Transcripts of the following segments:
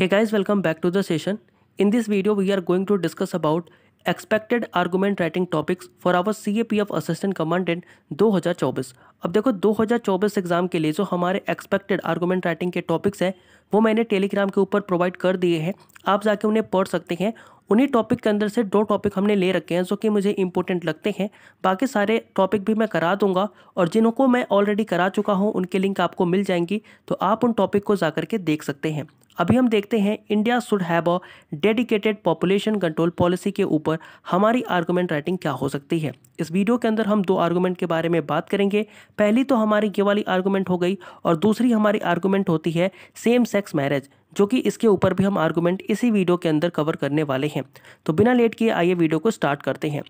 Hey guys, welcome back to the session. In this video, we are going to discuss about expected argument writing topics for our C A P F assistant commandant 2024 अब देखो 2024 exam के लिए जो हमारे expected argument writing के topics हैं वो मैंने टेलीग्राम के ऊपर प्रोवाइड कर दिए हैं आप जाके उन्हें पढ़ सकते हैं उन्हीं टॉपिक के अंदर से दो टॉपिक हमने ले रखे हैं जो कि मुझे इंपॉर्टेंट लगते हैं बाकी सारे टॉपिक भी मैं करा दूंगा और जिनको मैं ऑलरेडी करा चुका हूँ उनके लिंक आपको मिल जाएंगी तो आप उन टॉपिक को जा के देख सकते हैं अभी हम देखते हैं India should have a dedicated population control policy के ऊपर हमारी आर्गूमेंट राइटिंग क्या हो सकती है इस वीडियो के अंदर हम दो आर्गूमेंट के बारे में बात करेंगे पहली तो हमारी ये वाली आर्गूमेंट हो गई और दूसरी हमारी आर्गूमेंट होती है सेम सेक्स मैरिज जो कि इसके ऊपर भी हम आर्गूमेंट इसी वीडियो के अंदर कवर करने वाले हैं तो बिना लेट किए आइए वीडियो को स्टार्ट करते हैं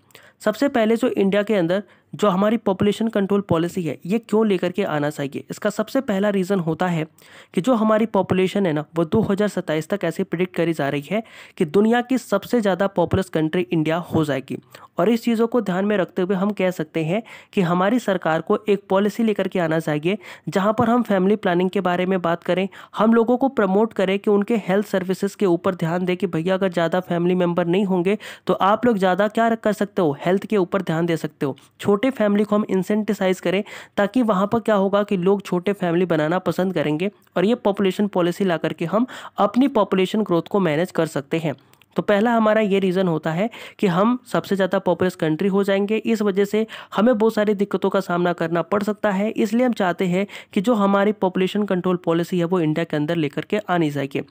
सबसे पहले जो इंडिया के अंदर जो हमारी पॉपुलेशन कंट्रोल पॉलिसी है ये क्यों लेकर के आना चाहिए इसका सबसे पहला रीज़न होता है कि जो हमारी पॉपुलेशन है ना वो दो तक ऐसे प्रिडिक्ट करी जा रही है कि दुनिया की सबसे ज़्यादा पॉपुलस कंट्री इंडिया हो जाएगी और इस चीज़ों को ध्यान में रखते हुए हम कह सकते हैं कि हमारी सरकार को एक पॉलिसी लेकर के आना चाहिए जहाँ पर हम फैमिली प्लानिंग के बारे में बात करें हम लोगों को प्रमोट करें कि उनके हेल्थ सर्विसेज के ऊपर ध्यान दें कि भैया अगर ज़्यादा फैमिली मेम्बर नहीं होंगे तो आप लोग ज़्यादा क्या कर सकते हो हेल्थ के ऊपर ध्यान दे सकते हो छोटे छोटे फैमिली को हम इंसेंटिसाइज करें ताकि वहाँ पर क्या होगा कि लोग छोटे फैमिली बनाना पसंद करेंगे और ये पॉपुलेशन पॉलिसी ला करके हम अपनी पॉपुलेशन ग्रोथ को मैनेज कर सकते हैं तो पहला हमारा ये रीज़न होता है कि हम सबसे ज़्यादा पॉपुलस कंट्री हो जाएंगे इस वजह से हमें बहुत सारी दिक्कतों का सामना करना पड़ सकता है इसलिए हम चाहते हैं कि जो हमारी पॉपुलेशन कंट्रोल पॉलिसी है वो इंडिया के अंदर लेकर के आनी चाहिए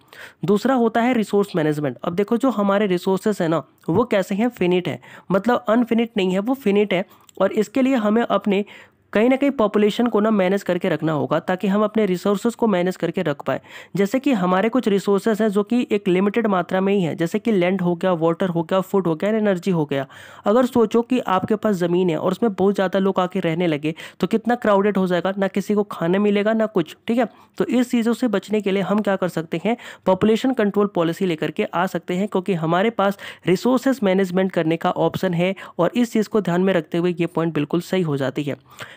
दूसरा होता है रिसोर्स मैनेजमेंट अब देखो जो हमारे रिसोर्सेस हैं ना वो कैसे हैं फिनिट है मतलब अनफिनिट नहीं है वो फिनिट है और इसके लिए हमें अपने कहीं ना कहीं पॉपुलेशन को ना मैनेज करके रखना होगा ताकि हम अपने रिसोर्सेज को मैनेज करके रख पाए जैसे कि हमारे कुछ रिसोर्सेज हैं जो कि एक लिमिटेड मात्रा में ही है जैसे कि लैंड हो गया वाटर हो गया फूड हो गया एनर्जी हो गया अगर सोचो कि आपके पास ज़मीन है और उसमें बहुत ज़्यादा लोग आके रहने लगे तो कितना क्राउडेड हो जाएगा ना किसी को खाना मिलेगा ना कुछ ठीक है तो इस चीज़ों से बचने के लिए हम क्या कर सकते हैं पॉपुलेशन कंट्रोल पॉलिसी लेकर के आ सकते हैं क्योंकि हमारे पास रिसोर्सेज मैनेजमेंट करने का ऑप्शन है और इस चीज़ को ध्यान में रखते हुए ये पॉइंट बिल्कुल सही हो जाती है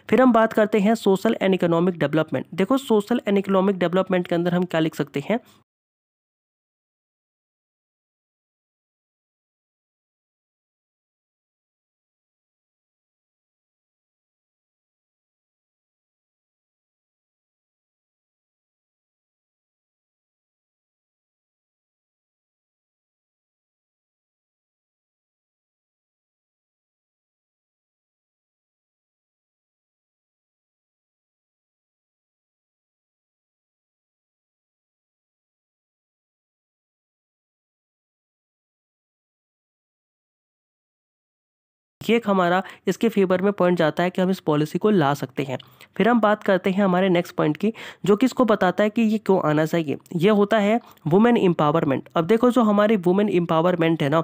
फिर हम बात करते हैं सोशल एंड इकोनॉमिक डेवलपमेंट देखो सोशल एंड इकोनॉमिक डेवलपमेंट के अंदर हम क्या लिख सकते हैं एक हमारा इसके फेवर में पॉइंट जाता है कि हम इस पॉलिसी को ला सकते हैं फिर हम बात करते हैं हमारे नेक्स्ट पॉइंट की जो कि इसको बताता है कि ये क्यों आना चाहिए ये होता है वुमेन एम्पावरमेंट अब देखो जो हमारी वुमेन एम्पावरमेंट है ना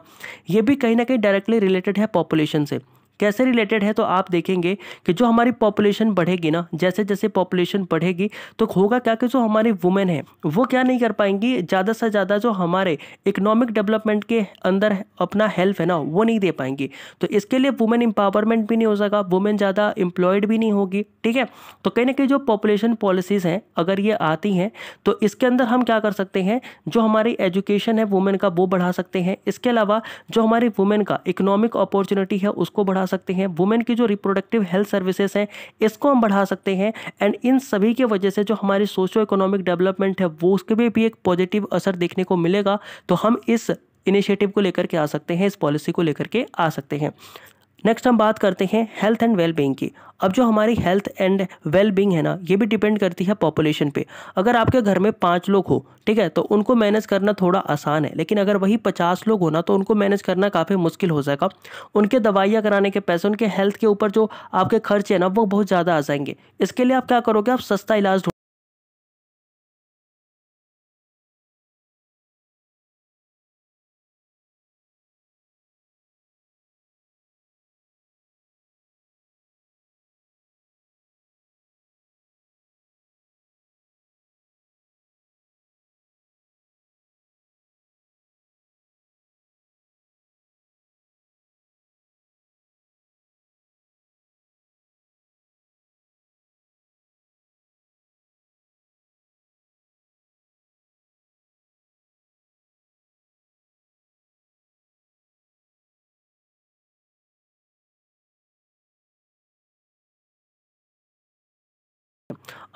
ये भी कहीं ना कहीं डायरेक्टली रिलेटेड है पॉपुलेशन से कैसे रिलेटेड है तो आप देखेंगे कि जो हमारी पॉपुलेशन बढ़ेगी ना जैसे जैसे पॉपुलेशन बढ़ेगी तो होगा क्या कि जो हमारी वुमेन है वो क्या नहीं कर पाएंगी ज़्यादा से ज़्यादा जो हमारे इकोनॉमिक डेवलपमेंट के अंदर अपना हेल्प है ना वो नहीं दे पाएंगी तो इसके लिए वुमेन एम्पावरमेंट भी नहीं हो सका वुमेन ज़्यादा एम्प्लॉयड भी नहीं होगी ठीक है तो कहीं ना कहीं जो पॉपुलेशन पॉलिसीज़ हैं अगर ये आती हैं तो इसके अंदर हम क्या कर सकते हैं जो हमारी एजुकेशन है वुमेन का वो बढ़ा सकते हैं इसके अलावा जो हमारी वुमेन का इकोनॉमिक अपॉर्चुनिटी है उसको बढ़ा सकते हैं वुमेन की जो रिप्रोडक्टिव हेल्थ सर्विसेज हैं इसको हम बढ़ा सकते हैं एंड इन सभी की वजह से जो हमारी सोशो इकोनॉमिक डेवलपमेंट है वो उसके भी एक पॉजिटिव असर देखने को मिलेगा तो हम इस इनिशिएटिव को लेकर के आ सकते हैं इस पॉलिसी को लेकर के आ सकते हैं नेक्स्ट हम बात करते हैं हेल्थ एंड वेलबींग की अब जो हमारी हेल्थ एंड वेलबींग है ना ये भी डिपेंड करती है पॉपुलेशन पे अगर आपके घर में पाँच लोग हो ठीक है तो उनको मैनेज करना थोड़ा आसान है लेकिन अगर वही पचास लोग हो ना तो उनको मैनेज करना काफ़ी मुश्किल हो जाएगा उनके दवाइयाँ कराने के पैसे उनके हेल्थ के ऊपर जो आपके खर्चे हैं ना वो बहुत ज़्यादा आ जाएंगे इसके लिए आप क्या करोगे आप सस्ता इलाज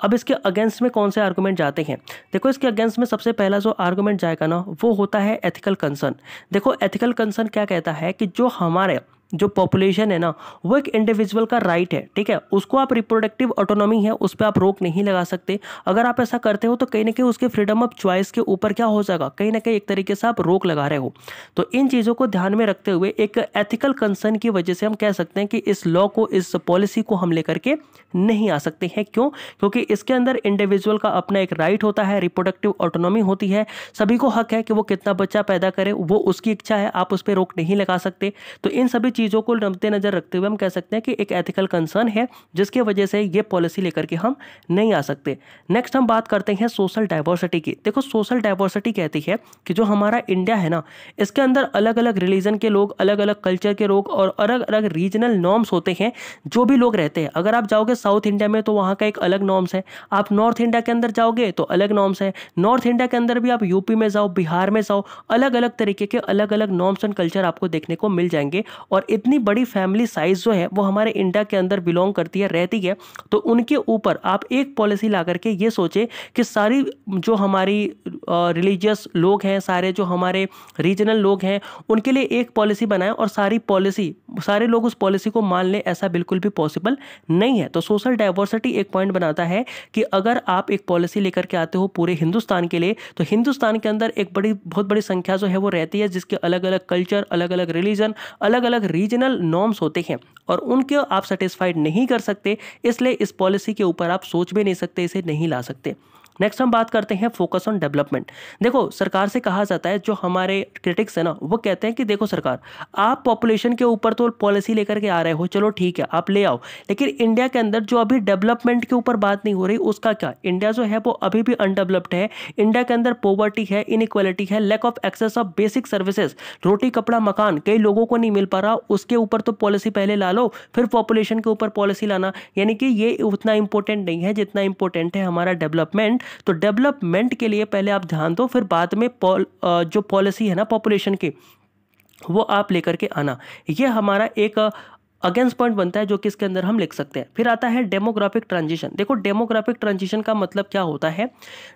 अब इसके अगेंस्ट में कौन से आर्गूमेंट जाते हैं देखो इसके अगेंस्ट में सबसे पहला जो आर्गूमेंट जाएगा ना वो होता है एथिकल कंसर्न देखो एथिकल कंसर्न क्या कहता है कि जो हमारे जो पॉपुलेशन है ना वो एक इंडिविजुअल का राइट है ठीक है उसको आप रिप्रोडक्टिव ऑटोनॉमी है उस पर आप रोक नहीं लगा सकते अगर आप ऐसा करते हो तो कहीं ना कहीं उसके फ्रीडम ऑफ चॉइस के ऊपर क्या हो जाएगा कहीं ना कहीं एक तरीके से आप रोक लगा रहे हो तो इन चीज़ों को ध्यान में रखते हुए एक एथिकल कंसर्न की वजह से हम कह सकते हैं कि इस लॉ को इस पॉलिसी को हम लेकर के नहीं आ सकते हैं क्यों क्योंकि इसके अंदर इंडिविजुअल का अपना एक राइट होता है रिप्रोडक्टिव ऑटोनॉमी होती है सभी को हक है कि वो कितना बच्चा पैदा करे वो उसकी इच्छा है आप उस पर रोक नहीं लगा सकते तो इन सभी चीज़ों को मद्देनजर रखते हुए हम कह सकते हैं कि एक एथिकल कंसर्न है जिसके वजह से ये पॉलिसी लेकर के हम नहीं आ सकते नेक्स्ट हम बात करते हैं सोशल डाइवर्सिटी की देखो सोशल डाइवर्सिटी कहती है कि जो हमारा इंडिया है ना इसके अंदर अलग अलग रिलीजन के लोग अलग अलग कल्चर के लोग और अलग अलग रीजनल नॉर्म्स होते हैं जो भी लोग रहते हैं अगर आप जाओगे साउथ इंडिया में तो वहाँ का एक अलग नॉर्म्स है आप नॉर्थ इंडिया के अंदर जाओगे तो अलग नॉर्म्स है नॉर्थ इंडिया के अंदर भी आप यूपी में जाओ बिहार में जाओ अलग अलग तरीके के अलग अलग नॉर्म्स एंड कल्चर आपको देखने को मिल जाएंगे और इतनी बड़ी फैमिली साइज जो है वो हमारे इंडिया के अंदर बिलोंग करती है रहती है तो उनके ऊपर आप एक पॉलिसी ला करके ये सोचें कि सारी जो हमारी रिलीजियस लोग हैं सारे जो हमारे रीजनल लोग हैं उनके लिए एक पॉलिसी बनाएं और सारी पॉलिसी सारे लोग उस पॉलिसी को मान लें ऐसा बिल्कुल भी पॉसिबल नहीं है तो सोशल डाइवर्सिटी एक पॉइंट बनाता है कि अगर आप एक पॉलिसी लेकर के आते हो पूरे हिंदुस्तान के लिए तो हिंदुस्तान के अंदर एक बड़ी बहुत बड़ी संख्या जो है वो रहती है जिसके अलग अलग कल्चर अलग अलग रिलीजन अलग अलग रीजनल नॉर्म्स होते हैं और उनके आप सेटिस्फाइड नहीं कर सकते इसलिए इस पॉलिसी के ऊपर आप सोच भी नहीं सकते इसे नहीं ला सकते नेक्स्ट हम बात करते हैं फोकस ऑन डेवलपमेंट देखो सरकार से कहा जाता है जो हमारे क्रिटिक्स है ना वो कहते हैं कि देखो सरकार आप पॉपुलेशन के ऊपर तो पॉलिसी लेकर के आ रहे हो चलो ठीक है आप ले आओ लेकिन इंडिया के अंदर जो अभी डेवलपमेंट के ऊपर बात नहीं हो रही उसका क्या इंडिया जो है वो अभी भी अनडेवलप्ड है इंडिया के अंदर पॉवर्टी है इनक्वालिटी है lack of access of basic services रोटी कपड़ा मकान कई लोगों को नहीं मिल पा रहा उसके ऊपर तो पॉलिसी पहले ला लो फिर पॉपुलेशन के ऊपर पॉलिसी लाना यानी कि ये उतना इंपॉर्टेंट नहीं है जितना इंपॉर्टेंट है हमारा डेवलपमेंट तो डेवलपमेंट के लिए पहले आप ध्यान दो फिर बाद में पॉल जो पॉलिसी है ना पॉपुलेशन की वो आप लेकर के आना ये हमारा एक अगेंस्ट पॉइंट बनता है जो कि इसके अंदर हम लिख सकते हैं फिर आता है डेमोग्राफिक ट्रांजिशन देखो डेमोग्राफिक ट्रांजिशन का मतलब क्या होता है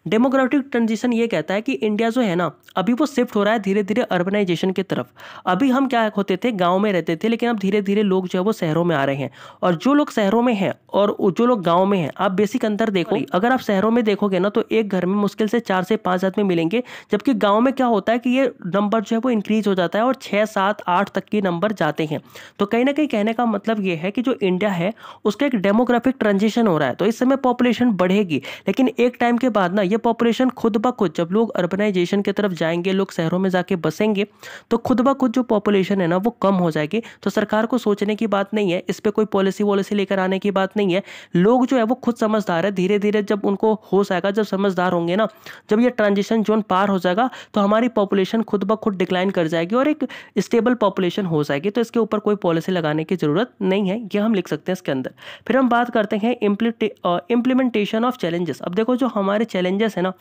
डेमोग्राफिक ट्रांजिशन ये कहता है कि इंडिया जो है ना अभी वो शिफ्ट हो रहा है धीरे धीरे अर्बनाइजेशन की तरफ अभी हम क्या होते थे गाँव में रहते थे लेकिन अब धीरे धीरे लोग जो है वो शहरों में आ रहे हैं और जो लोग शहरों में हैं और जो लोग गाँव में हैं आप बेसिक अंतर देखो हाँ। अगर आप शहरों में देखोगे ना तो एक घर में मुश्किल से चार से पाँच आदमी मिलेंगे जबकि गाँव में क्या होता है कि ये नंबर जो है वो इंक्रीज हो जाता है और छः सात आठ तक के नंबर जाते हैं तो कहीं ना कहीं कहने का मतलब ये है कि जो इंडिया है उसका एक डेमोग्राफिक ट्रांजिशन हो रहा है तो इस समय पॉपुलेशन बढ़ेगी लेकिन एक टाइम के बाद ना ये पॉपुलेशन खुद ब खुद जब लोग अर्बनाइजेशन की तरफ जाएंगे लोग शहरों में जाके बसेंगे तो खुद ब खुद जो पॉपुलेशन है ना वो कम हो जाएगी तो सरकार को सोचने की बात नहीं है इस पर कोई पॉलिसी वॉलिसी लेकर आने की बात नहीं है लोग जो है वो खुद समझदार है धीरे धीरे जब उनको हो जाएगा जब समझदार होंगे ना जब ये ट्रांजिशन जोन पार हो जाएगा तो हमारी पॉपुलेशन खुद ब खुद डिक्लाइन कर जाएगी और एक स्टेबल पॉपुलेशन हो जाएगी तो इसके ऊपर कोई पॉलिसी लगाने की ज़रूरत नहीं है ये हम लिख सकते हैं इसके अंदर फिर हम बात करते हैं इम्प्लीमेंटेशन ऑफ चैलेंजेस अब देखो जो हमारे चैलेंजेस हैं ना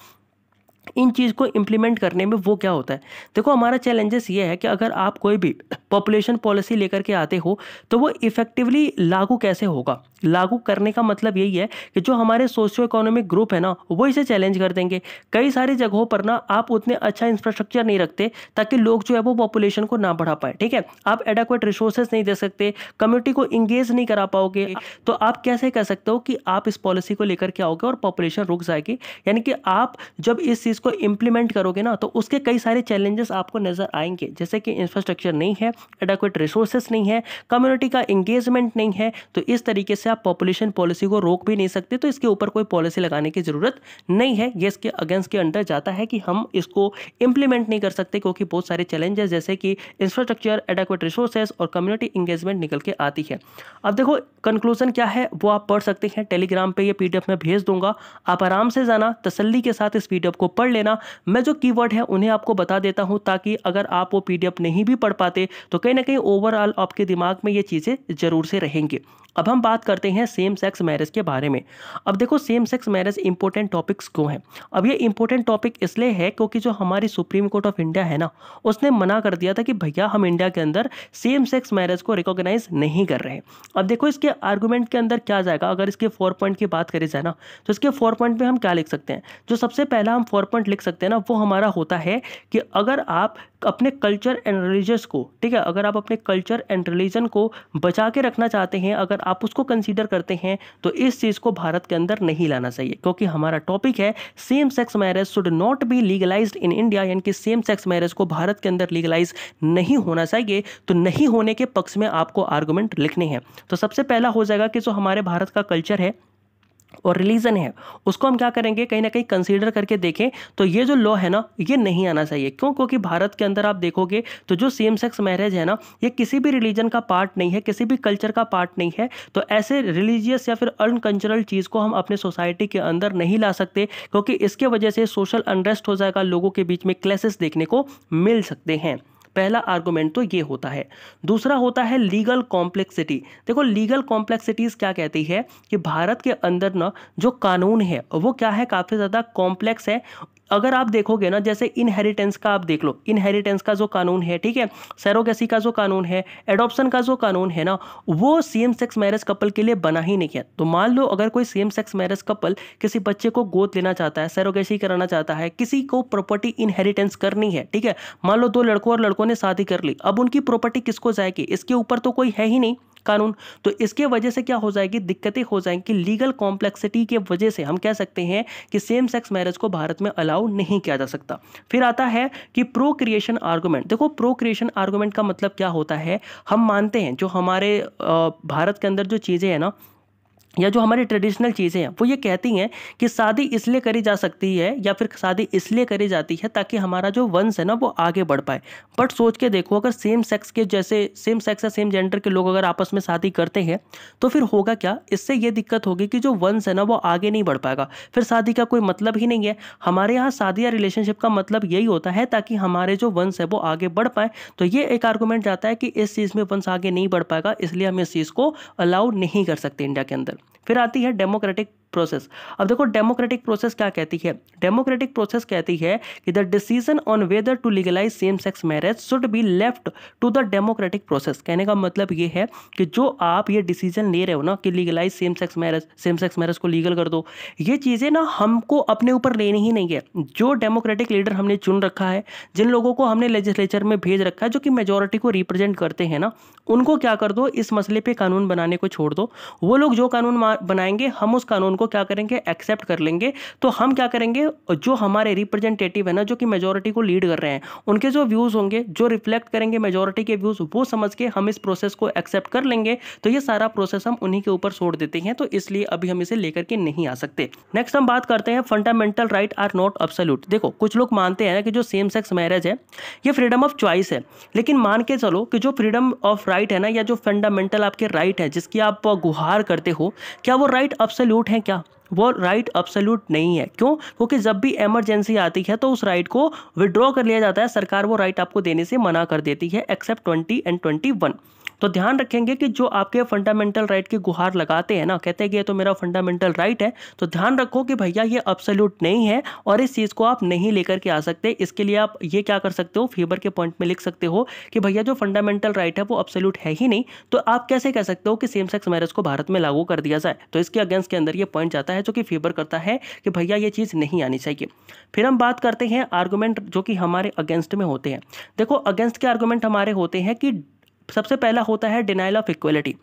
इन चीज़ को इम्प्लीमेंट करने में वो क्या होता है देखो हमारा चैलेंजेस ये है कि अगर आप कोई भी पॉपुलेशन पॉलिसी लेकर के आते हो तो वो इफेक्टिवली लागू कैसे होगा लागू करने का मतलब यही है कि जो हमारे सोशियो इकोनॉमिक ग्रुप है ना वो इसे चैलेंज कर देंगे कई सारी जगहों पर ना आप उतने अच्छा इंफ्रास्ट्रक्चर नहीं रखते ताकि लोग जो है वो पॉपुलेशन को ना बढ़ा पाए ठीक है आप एडाक्वेट रिसोर्सेज नहीं दे सकते कम्युनिटी को इंगेज नहीं करा पाओगे तो आप कैसे कह सकते हो कि आप इस पॉलिसी को लेकर के आओगे और पॉपुलेशन रुक जाएगी यानी कि आप जब इस चीज़ चीज़ को इम्प्लीमेंट करोगे ना तो उसके कई सारे चैलेंजेस आपको नज़र आएंगे जैसे कि इंफ्रास्ट्रक्चर नहीं है एडाक्वेट रिसोर्सेस नहीं है कम्युनिटी का इंगेजमेंट नहीं है तो इस तरीके से आप पॉपुलेशन पॉलिसी को रोक भी नहीं सकते तो इसके ऊपर कोई पॉलिसी लगाने की ज़रूरत नहीं है ये इसके अगेंस्ट के अंडर जाता है कि हम इसको इम्प्लीमेंट नहीं कर सकते क्योंकि बहुत सारे चैलेंजेस जैसे कि इंफ्रास्ट्रक्चर एडाक्वेट रिसोर्सेस और कम्युनिटी इंगेजमेंट निकल के आती है अब देखो कंक्लूजन क्या है वो आप पढ़ सकते हैं टेलीग्राम पर यह पी में भेज दूंगा आप आराम से जाना तसली के साथ इस पी को पढ़ पढ़ लेना मैं जो कीवर्ड है उन्हें आपको बता देता हूँ ताकि अगर आप वो पीडीएफ नहीं भी पढ़ पाते तो कहीं ना कहीं ओवरऑल आपके दिमाग में ये चीज़ें ज़रूर से रहेंगे अब हम बात करते हैं सेम सेक्स मैरिज के बारे में अब देखो same sex marriage important topics क्यों हैं अब ये इंपॉर्टेंट टॉपिक इसलिए है क्योंकि जो हमारी सुप्रीम कोर्ट ऑफ इंडिया है ना उसने मना कर दिया था कि भैया हम इंडिया के अंदर सेम सेक्स मैरिज को रिकॉग्नाइज नहीं कर रहे अब देखो इसके आर्गूमेंट के अंदर क्या जाएगा अगर इसके फोर पॉइंट की बात करी जाए ना तो इसके फोर पॉइंट में हम क्या लिख सकते हैं जो सबसे पहला हम फोर पॉइंट लिख सकते हैं ना वो हमारा होता है कि अगर आप अपने कल्चर एंड रिलीजस को ठीक है अगर आप अपने कल्चर एंड रिलीजन को बचा के रखना चाहते हैं अगर आप उसको कंसीडर करते हैं तो इस चीज़ को भारत के अंदर नहीं लाना चाहिए क्योंकि हमारा टॉपिक है same sex marriage should not be legalise in India यानी कि सेम सेक्स मैरिज को भारत के अंदर लीगलाइज नहीं होना चाहिए तो नहीं होने के पक्ष में आपको आर्गूमेंट लिखने हैं तो सबसे पहला हो जाएगा कि जो हमारे भारत का कल्चर है और रिलीजन है उसको हम क्या करेंगे कहीं ना कहीं कंसिडर करके देखें तो ये जो लॉ है ना ये नहीं आना चाहिए क्यों क्योंकि भारत के अंदर आप देखोगे तो जो सेम सेक्स मैरिज है ना ये किसी भी रिलीजन का पार्ट नहीं है किसी भी कल्चर का पार्ट नहीं है तो ऐसे रिलीजियस या फिर अनकल्चरल चीज़ को हम अपने सोसाइटी के अंदर नहीं ला सकते क्योंकि इसके वजह से सोशल अनरेस्ट हो जाएगा लोगों के बीच में क्लैसेस देखने को मिल सकते हैं पहला आर्गूमेंट तो ये होता है दूसरा होता है लीगल कॉम्प्लेक्सिटी देखो लीगल कॉम्प्लेक्सिटीज़ क्या कहती है कि भारत के अंदर ना जो कानून है वो क्या है काफ़ी ज़्यादा कॉम्प्लेक्स है अगर आप देखोगे ना जैसे इनहेरिटेंस का आप देख लो इनहेरिटेंस का जो कानून है ठीक है सैरोगेसी का जो कानून है एडॉप्शन का जो कानून है ना वो सेम सेक्स मैरिज कपल के लिए बना ही नहीं है तो मान लो अगर कोई सेम सेक्स मैरिज कपल किसी बच्चे को गोद लेना चाहता है सैरोगेसी कराना चाहता है किसी को प्रॉपर्टी इनहेरिटेंस करनी है ठीक है मान लो दो लड़कों और लड़कों ने शादी कर ली अब उनकी प्रॉपर्टी किसको जाएगी इसके ऊपर तो कोई है ही नहीं कानून तो इसके वजह से क्या हो जाएगी दिक्कतें हो जाएंगी लीगल कॉम्प्लेक्सिटी के वजह से हम कह सकते हैं कि सेम सेक्स मैरिज को भारत में अलाउ नहीं किया जा सकता फिर आता है कि प्रो क्रिएशन आर्गूमेंट देखो प्रो क्रिएशन आर्गूमेंट का मतलब क्या होता है हम मानते हैं जो हमारे भारत के अंदर जो चीज़ें हैं ना या जो हमारी ट्रेडिशनल चीज़ें हैं वो ये कहती हैं कि शादी इसलिए करी जा सकती है या फिर शादी इसलिए करी जाती है ताकि हमारा जो वंश है ना वो आगे बढ़ पाए बट सोच के देखो अगर सेम सेक्स के जैसे सेम सेक्स या सेम जेंडर के लोग अगर आपस में शादी करते हैं तो फिर होगा क्या इससे ये दिक्कत होगी कि जो वंश है ना वो आगे नहीं बढ़ पाएगा फिर शादी का कोई मतलब ही नहीं है हमारे यहाँ शादी या रिलेशनशिप का मतलब यही होता है ताकि हमारे जो वंश है वो आगे बढ़ पाए तो ये एक आर्गूमेंट जाता है कि इस चीज़ में वंश आगे नहीं बढ़ पाएगा इसलिए हम इस चीज़ को अलाउ नहीं कर सकते इंडिया के अंदर फिर आती है डेमोक्रेटिक प्रोसेस अब देखो डेमोक्रेटिक प्रोसेस क्या कहती है डेमोक्रेटिक प्रोसेस कहती है कि the decision on whether to legalise same sex marriage should be left to the democratic process कहने का मतलब ये है कि जो आप ये डिसीजन ले रहे हो ना कि legalise same sex marriage same sex marriage को लीगल कर दो ये चीज़ें ना हमको अपने ऊपर लेनी ही नहीं है जो डेमोक्रेटिक लीडर हमने चुन रखा है जिन लोगों को हमने लेजिस्लेचर में भेज रखा है जो कि मेजोरिटी को रिप्रेजेंट करते हैं ना उनको क्या कर दो इस मसले पर कानून बनाने को छोड़ दो वो लोग जो कानून बनाएंगे हम उस कानून को को क्या करेंगे एक्सेप्ट कर लेंगे तो हम क्या करेंगे जो हमारे रिप्रेजेंटेटिव है ना जो कि मेजोरिटी को लीड कर रहे हैं उनके जो व्यूज़ होंगे जो रिफ्लेक्ट करेंगे मेजोरिटी के व्यूज़ वो समझ के हम इस प्रोसेस को एक्सेप्ट कर लेंगे तो ये सारा प्रोसेस हम उन्हीं के ऊपर छोड़ देते हैं तो इसलिए अभी हम इसे लेकर के नहीं आ सकते नेक्स्ट हम बात करते हैं fundamental right are not absolute देखो कुछ लोग मानते हैं ना कि जो सेम सेक्स मैरिज है ये फ्रीडम ऑफ चॉइस है लेकिन मान के चलो कि जो फ्रीडम ऑफ राइट है ना या जो फंडामेंटल आपके राइट है जिसकी आप गुहार करते हो क्या वो राइट अब्सोल्यूट है क्या वो राइट अपसल्यूट नहीं है क्यों क्योंकि जब भी एमरजेंसी आती है तो उस राइट को विड्रॉ कर लिया जाता है सरकार वो राइट आपको देने से मना कर देती है except twenty and twenty one तो ध्यान रखेंगे कि जो आपके फंडामेंटल राइट की गुहार लगाते हैं ना कहते हैं कि ये तो मेरा फंडामेंटल राइट है तो ध्यान रखो कि भैया ये अपसल्यूट नहीं है और इस चीज़ को आप नहीं लेकर के आ सकते इसके लिए आप ये क्या कर सकते हो फेबर के पॉइंट में लिख सकते हो कि भैया जो फंडामेंटल राइट है वो अपसल्यूट है ही नहीं तो आप कैसे कह सकते हो कि सेम सेक्स मैरिज को भारत में लागू कर दिया जाए तो इसके अगेंस्ट के अंदर ये पॉइंट जाता है जो कि फेवर करता है कि भैया ये चीज़ नहीं आनी चाहिए फिर हम बात करते हैं आर्गूमेंट जो कि हमारे अगेंस्ट में होते हैं देखो अगेंस्ट के आर्गूमेंट हमारे होते हैं कि सबसे पहला होता है डिनाइल ऑफ इक्वलिटी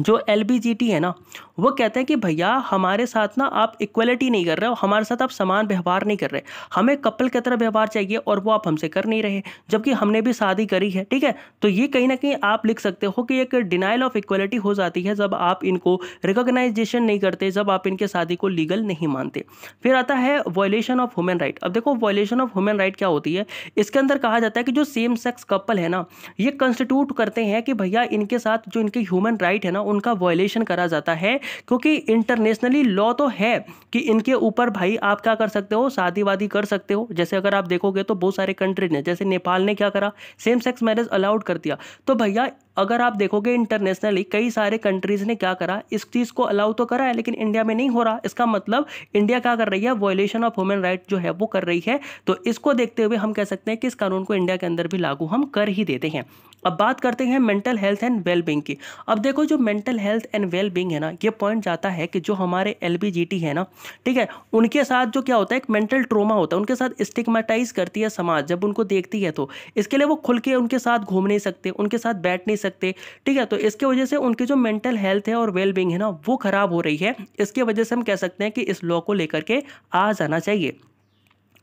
जो एल है ना वो कहते हैं कि भैया हमारे साथ ना आप इक्वलिटी नहीं कर रहे हो हमारे साथ आप समान व्यवहार नहीं कर रहे हमें कपल की तरह व्यवहार चाहिए और वो आप हमसे कर नहीं रहे जबकि हमने भी शादी करी है ठीक है तो ये कहीं ना कहीं आप लिख सकते हो कि एक डिनाइल ऑफ इक्वलिटी हो जाती है जब आप इनको रिकोगनाइजेशन नहीं करते जब आप इनके शादी को लीगल नहीं मानते फिर आता है वॉयलेशन ऑफ वुमेन राइट अब देखो वॉयलेशन ऑफ ह्यूमन राइट क्या होती है इसके अंदर कहा जाता है कि जो सेम सेक्स कपल है ना ये कंस्टिट्यूट करते हैं कि भैया इनके साथ जो इनके ह्यूमन राइट है है ना उनका वॉयलेशन करा जाता है क्योंकि इंटरनेशनली लॉ तो है कि इनके ऊपर भाई आप क्या कर सकते हो शादीवादी कर सकते हो जैसे अगर आप देखोगे तो बहुत सारे कंट्रीज ने जैसे नेपाल ने क्या करा सेम सेक्स मैरिज अलाउड कर दिया तो भैया अगर आप देखोगे इंटरनेशनली कई सारे कंट्रीज ने क्या करा इस चीज़ को अलाउ तो करा है लेकिन इंडिया में नहीं हो रहा इसका मतलब इंडिया क्या कर रही है वॉयलेशन ऑफ ह्यूमन राइट जो है वो कर रही है तो इसको देखते हुए हम कह सकते हैं कि इस कानून को इंडिया के अंदर भी लागू हम कर ही देते हैं अब बात करते हैं मेंटल हेल्थ एंड वेलबींग की अब देखो जो मेंटल हेल्थ एंड वेलबींग है ना ये पॉइंट जाता है कि जो हमारे एल है ना ठीक है उनके साथ जो क्या होता है एक मेंटल ट्रोमा होता है उनके साथ स्टिग्माटाइज करती है समाज जब उनको देखती है तो इसके लिए वो खुल के उनके साथ घूम नहीं सकते उनके साथ बैठ नहीं सकते ठीक है तो इसके वजह से उनकी जो मेंटल हेल्थ है और वेलबींग है ना वो खराब हो रही है इसके वजह से हम कह सकते हैं कि इस लॉ को लेकर के आ जाना चाहिए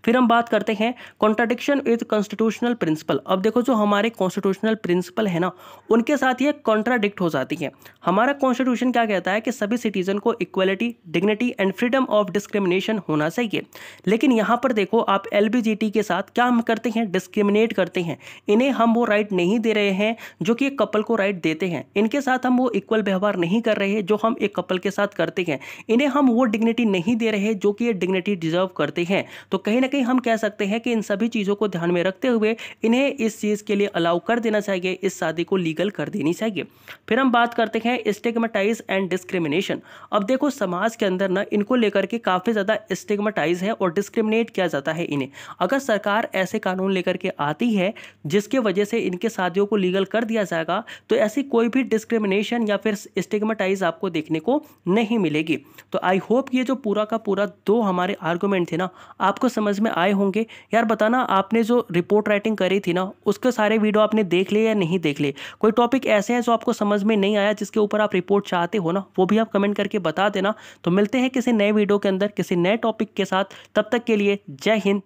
फिर हम बात करते हैं कॉन्ट्राडिक्शन विद कॉन्स्टिट्यूशनल प्रिंसिपल अब देखो जो हमारे कॉन्स्टिट्यूशनल प्रिंसिपल है ना उनके साथ ये कॉन्ट्राडिक्ट हो जाती है हमारा कॉन्स्टिट्यूशन क्या कहता है कि सभी सिटीजन को equality dignity and freedom of discrimination होना चाहिए लेकिन यहाँ पर देखो आप एल के साथ क्या हम करते हैं डिस्क्रिमिनेट करते हैं इन्हें हम वो राइट नहीं दे रहे हैं जो कि एक कपल को राइट देते हैं इनके साथ हम वो इक्वल व्यवहार नहीं कर रहे जो हम एक कपल के साथ करते हैं इन्हें हम वो डिग्निटी नहीं दे रहे जो कि ये डिग्निटी डिजर्व करते हैं तो कहीं ना कहीं हम कह सकते हैं कि इन सभी चीज़ों को ध्यान में रखते हुए इन्हें इस चीज़ के लिए अलाउ कर देना चाहिए इस शादी को लीगल कर देनी चाहिए फिर हम बात करते हैं स्टिग्माटाइज एंड डिस्क्रिमिनेशन अब देखो समाज के अंदर ना इनको लेकर के काफ़ी ज़्यादा स्टिग्माटाइज है और डिस्क्रिमिनेट किया जाता है इन्हें अगर सरकार ऐसे कानून लेकर के आती है जिसके वजह से इनके शादियों को लीगल कर दिया जाएगा तो ऐसी कोई भी डिस्क्रिमिनेशन या फिर स्टेगमेटाइज आपको देखने को नहीं मिलेगी तो आई होप ये जो पूरा का पूरा दो हमारे आर्गूमेंट थे ना आपको समझ समझ में आए होंगे यार बताना आपने जो रिपोर्ट राइटिंग करी थी ना उसके सारे वीडियो आपने देख लिए या नहीं देख लिए कोई टॉपिक ऐसे हैं जो आपको समझ में नहीं आया जिसके ऊपर आप रिपोर्ट चाहते हो ना वो भी आप कमेंट करके बता देना तो मिलते हैं किसी नए वीडियो के अंदर किसी नए टॉपिक के साथ तब तक के लिए जय हिंद